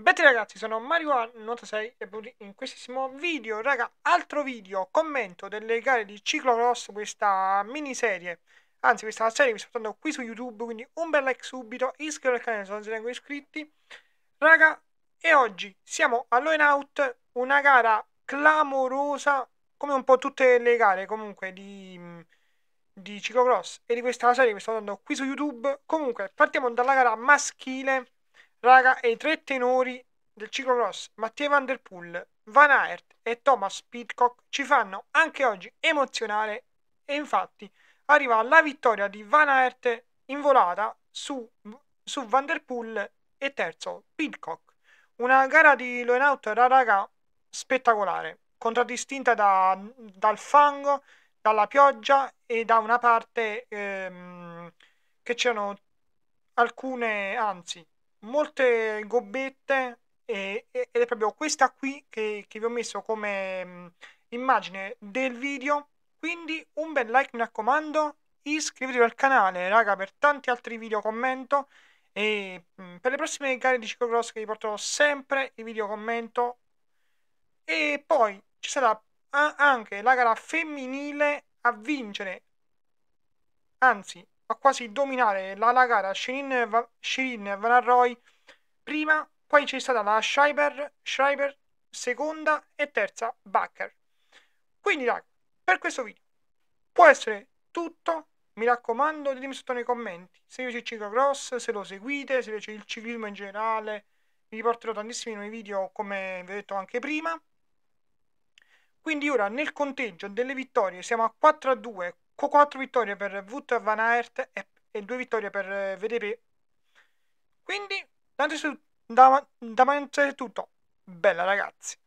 Bene ragazzi, sono Mario Nota 6 e in questissimo video, raga, altro video, commento delle gare di ciclocross, questa miniserie, anzi questa serie mi sto portando qui su YouTube, quindi un bel like subito, iscrivetevi al canale se non siete ancora iscritti. Raga, e oggi siamo all'Oin una gara clamorosa, come un po' tutte le gare comunque di, di ciclocross e di questa serie che sto portando qui su YouTube. Comunque, partiamo dalla gara maschile Raga, e i tre tenori del ciclocross, Matteo Van Der Poel, Van Aert e Thomas Pitcock, ci fanno anche oggi emozionare e infatti arriva la vittoria di Van Aert in volata su, su Van Der Poel e terzo Pitcock. Una gara di Loenaut, raga, spettacolare, contraddistinta da, dal fango, dalla pioggia e da una parte ehm, che c'erano alcune, anzi molte gobbette e, e, ed è proprio questa qui che, che vi ho messo come mh, mm, immagine del video. Quindi un bel like mi raccomando, iscrivetevi al canale raga per tanti altri video commento e mh, mm, per le prossime gare di ciclocross che vi porterò sempre i video commento e poi ci sarà anche la gara femminile a vincere anzi a quasi dominare la, la gara Shirin, Va- Shirin Van Roy prima, poi c'è stata la Schreiber, Schreiber seconda e terza Bacher. Quindi raga, per questo video può essere tutto, mi raccomando ditemi sotto nei commenti se piace il ciclocross, se lo seguite, se invece il ciclismo in generale, vi riporterò tantissimi nuovi video come vi ho detto anche prima. Quindi ora nel conteggio delle vittorie siamo a 4 a 2, 4 ecco, vittorie per Wood Van Aert e, e 2 vittorie per eh, VDP. Quindi, da, da, da mangiare tutto. Bella ragazzi.